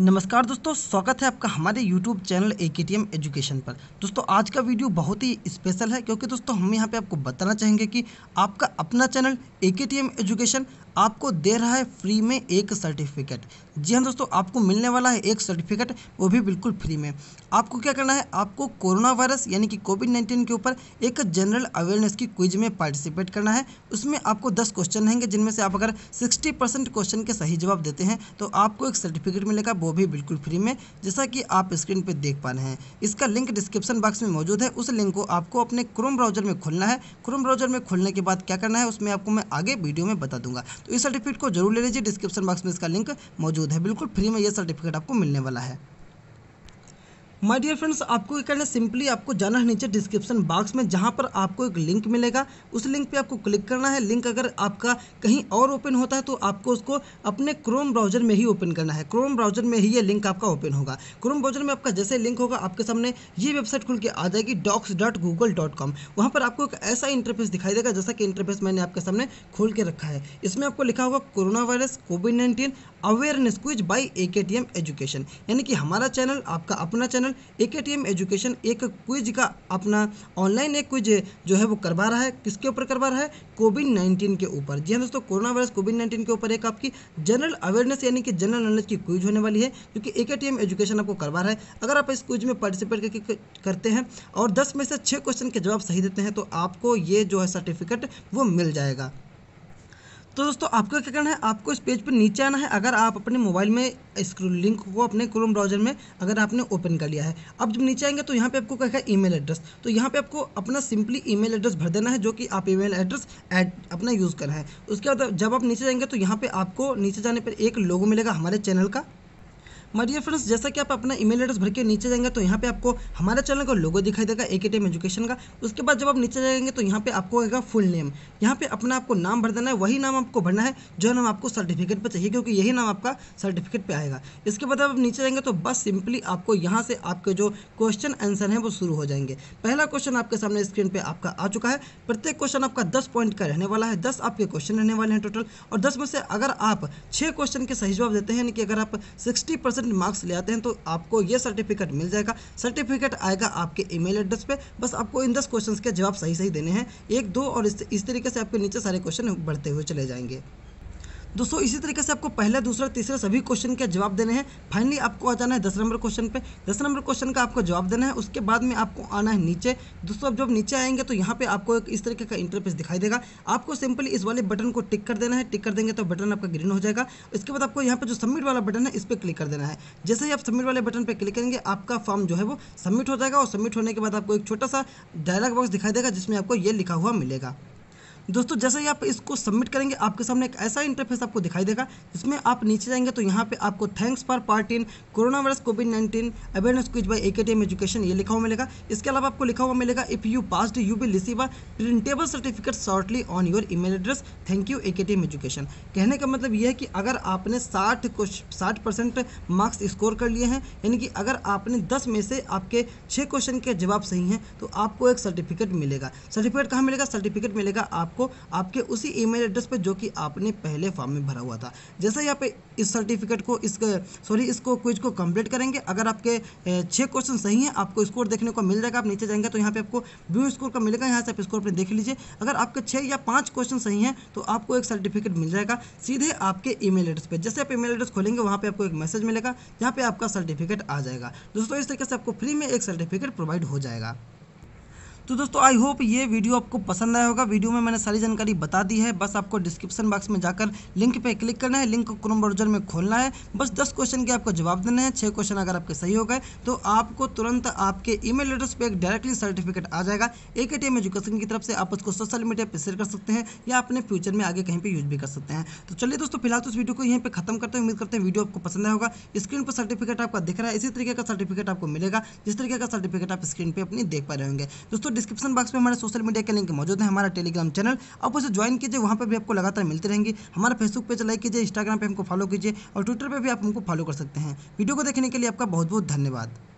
नमस्कार दोस्तों स्वागत है आपका हमारे YouTube चैनल ए के एजुकेशन पर दोस्तों आज का वीडियो बहुत ही स्पेशल है क्योंकि दोस्तों हम यहाँ पे आपको बताना चाहेंगे कि आपका अपना चैनल ए के एजुकेशन आपको दे रहा है फ्री में एक सर्टिफिकेट जी हाँ दोस्तों आपको मिलने वाला है एक सर्टिफिकेट वो भी बिल्कुल फ्री में आपको क्या करना है आपको कोरोना वायरस यानी कि कोविड नाइन्टीन के ऊपर एक जनरल अवेयरनेस की क्विज में पार्टिसिपेट करना है उसमें आपको दस क्वेश्चन रहेंगे जिनमें से आप अगर सिक्सटी परसेंट क्वेश्चन के सही जवाब देते हैं तो आपको एक सर्टिफिकेट मिलेगा वो भी बिल्कुल फ्री में जैसा कि आप स्क्रीन पर देख पा रहे हैं इसका लिंक डिस्क्रिप्शन बॉक्स में मौजूद है उस लिंक को आपको अपने क्रोम ब्राउजर में खोलना है क्रोम ब्राउजर में खोलने के बाद क्या करना है उसमें आपको मैं आगे वीडियो में बता दूंगा तो इस सर्टिफिकेट को जरूर ले लीजिए डिस्क्रिप्शन बॉक्स में इसका लिंक मौजूद है बिल्कुल फ्री में यह सर्टिफिकेट आपको मिलने वाला है माय डियर फ्रेंड्स आपको क्या करना सिंपली आपको जाना है नीचे डिस्क्रिप्शन बॉक्स में जहां पर आपको एक लिंक मिलेगा उस लिंक पे आपको क्लिक करना है लिंक अगर आपका कहीं और ओपन होता है तो आपको उसको अपने क्रोम ब्राउजर में ही ओपन करना है क्रोम ब्राउजर में ही ये लिंक आपका ओपन होगा क्रोम ब्राउजर में आपका जैसे लिंक होगा आपके सामने ये वेबसाइट खुल के आ जाएगी docs dot Google dot com वहाँ पर आपको एक ऐसा इंटरफेस दिखाई देगा जैसा कि इंटरफेस मैंने आपके सामने खोल के रखा है इसमें आपको लिखा होगा corona virus COVID nineteen awareness quiz by A K T M education यानी कि हमारा चैनल आपका अपना channel channel A K T M education एक क्विज का अपना ऑनलाइन एक क्विज जो है वो करवा रहा है किसके ऊपर करवा रहा है कोविड नाइन्टीन के ऊपर जी हाँ दोस्तों कोरोना वायरस कोविड नाइन्टीन के ऊपर एक आपकी जनरल अवेयरनेस यानी कि जनरल नॉलेज की क्विज होने वाली है क्योंकि ए के टी एम एजुकेशन आपको करवा रहा है अगर आप इस क्विज में पार्टिसिपेट करके करते हैं और दस में से छः क्वेश्चन के जवाब सही देते हैं तो आपको ये जो है सर्टिफिकेट वो मिल जाएगा तो दोस्तों आपका क्या करना है आपको इस पेज पर नीचे आना है अगर आप अपने मोबाइल में स्क्रू लिंक को अपने क्रोम ब्राउजर में अगर आपने ओपन कर लिया है अब जब नीचे आएंगे तो यहाँ पे आपको क्या है ईमेल एड्रेस तो यहाँ पे आपको अपना सिंपली ईमेल एड्रेस भर देना है जो कि आप ईमेल एड्रेस एड अपना यूज़ करना है उसके बाद जब आप नीचे जाएंगे तो यहाँ पर आपको नीचे जाने पर एक लोगो मिलेगा हमारे चैनल का माय डियर फ्रेंड्स जैसा कि आप अपना ईमेल एड्रेस भर के नीचे जाएंगे तो यहाँ पे आपको हमारे चैनल का लोगो दिखाई देगा ए के एजुकेशन का उसके बाद जब आप नीचे जाएंगे तो यहाँ पे आपको आएगा फुल नेम यहाँ पे अपना आपको नाम भर देना है वही नाम आपको भरना है जो नाम आपको सर्टिफिकेट पर चाहिए क्योंकि यही नाम आपका सर्टिफिकेट पर आएगा इसके बाद आप नीचे जाएंगे तो बस सिंपली आपको यहाँ से आपके जो क्वेश्चन आंसर हैं वो शुरू हो जाएंगे पहला क्वेश्चन आपके सामने स्क्रीन पर आपका आ चुका है प्रत्येक क्वेश्चन आपका दस पॉइंट का रहने वाला है दस आपके क्वेश्चन रहने वाले हैं टोटल और दस में से अगर आप छः क्वेश्चन के सही जवाब देते हैं यानी कि अगर आप सिक्सटी परसेंट परसेंट मार्क्स ले आते हैं तो आपको ये सर्टिफिकेट मिल जाएगा सर्टिफिकेट आएगा आपके ईमेल एड्रेस पे बस आपको इन दस क्वेश्चंस के जवाब सही सही देने हैं एक दो और इस, इस तरीके से आपके नीचे सारे क्वेश्चन बढ़ते हुए चले जाएंगे दोस्तों इसी तरीके से आपको पहले दूसरा तीसरा सभी क्वेश्चन के जवाब देने हैं फाइनली आपको आ जाना है दस नंबर क्वेश्चन पे दस नंबर क्वेश्चन का आपको जवाब देना है उसके बाद में आपको आना है नीचे दोस्तों आप जब नीचे आएंगे तो यहाँ पे आपको एक इस तरीके का इंटरफेस दिखाई देगा आपको सिंपली इस वाले बटन को टिक कर देना है टिक कर देंगे तो बटन आपका ग्रीन हो जाएगा इसके बाद आपको यहाँ पर जो सबमिट वाला बटन है इस पर क्लिक कर देना है जैसे ही आप सबमिट वाले बटन पर क्लिक करेंगे आपका फॉर्म जो है वो सबमिट हो जाएगा और सबमिट होने के बाद आपको एक छोटा सा डायलॉग बॉक्स दिखाई देगा जिसमें आपको ये लिखा हुआ मिलेगा दोस्तों जैसे ही आप इसको सबमिट करेंगे आपके सामने एक ऐसा इंटरफेस आपको दिखाई देगा जिसमें आप नीचे जाएंगे तो यहाँ पे आपको thanks for part in corona virus COVID nineteen awareness quiz by AKTM education ये लिखा हुआ मिलेगा इसके अलावा आपको लिखा हुआ मिलेगा if you passed you will receive a printable certificate shortly on your email address thank you A education कहने का मतलब यह है कि अगर आपने साठ साठ परसेंट मार्क्स स्कोर कर लिए हैं यानी कि अगर आपने दस में से आपके छः क्वेश्चन के जवाब सही हैं तो आपको एक सर्टिफिकेट मिलेगा सर्टिफिकेट कहाँ मिलेगा सर्टिफिकेट मिलेगा आप आपको आपके उसी ईमेल एड्रेस पर जो कि आपने पहले फॉर्म में भरा हुआ था जैसे यहाँ पे इस सर्टिफिकेट को इस सॉरी इसको क्विज को कंप्लीट करेंगे अगर आपके छः क्वेश्चन सही हैं आपको स्कोर देखने को मिल जाएगा आप नीचे जाएंगे तो यहाँ पे आपको व्यू स्कोर का मिलेगा यहाँ से आप स्कोर पर देख लीजिए अगर आपके छः या पाँच क्वेश्चन सही हैं तो आपको एक सर्टिफिकेट मिल जाएगा सीधे आपके मेल एड्रेस पर जैसे आप मेल एड्रेस खोलेंगे वहाँ पर आपको एक मैसेज मिलेगा जहाँ पर आपका सर्टिफिकेट आ जाएगा दोस्तों इस तरीके से आपको फ्री में एक सर्टिफिकेट प्रोवाइड हो जाएगा तो दोस्तों आई होप ये वीडियो आपको पसंद आया होगा वीडियो में मैंने सारी जानकारी बता दी है बस आपको डिस्क्रिप्शन बॉक्स में जाकर लिंक पे क्लिक करना है लिंक को क्रोम ब्राउजर में खोलना है बस दस क्वेश्चन के आपको जवाब देना है छह क्वेश्चन अगर आपके सही हो गए तो आपको तुरंत आपके ई मेल एड्रेस पर एक डायरेक्टली सर्टिफिकेट आ जाएगा एक एटीएम एजुकेशन की तरफ से आप उसको सोशल मीडिया पर शेयर कर सकते हैं या अपने फ्यूचर में आगे कहीं पर यूज भी कर सकते हैं तो चलिए दोस्तों फिलहाल तो उस वीडियो को यहीं पर खत्म करते हैं उम्मीद करते हैं वीडियो आपको पसंद आया होगा स्क्रीन पर सर्टिफिकेट आपका दिख रहा है इसी तरीके का सर्टिफिकेट आपको मिलेगा जिस तरीके का सर्टिफिकेट आप स्क्रीन पर अपनी देख पा रहे होंगे दोस्तों डिस्क्रिप्शन बॉक्स में हमारे सोशल मीडिया के लिंक मौजूद है हमारा टेलीग्राम चैनल आप उसे ज्वाइन कीजिए वहाँ पर भी आपको लगातार मिलते रहेंगे हमारा फेसबुक पेज लाइक कीजिए इंस्टाग्राम पर हमको फॉलो कीजिए और ट्विटर पर भी आप हमको फॉलो कर सकते हैं वीडियो को देखने के लिए आपका बहुत बहुत धन्यवाद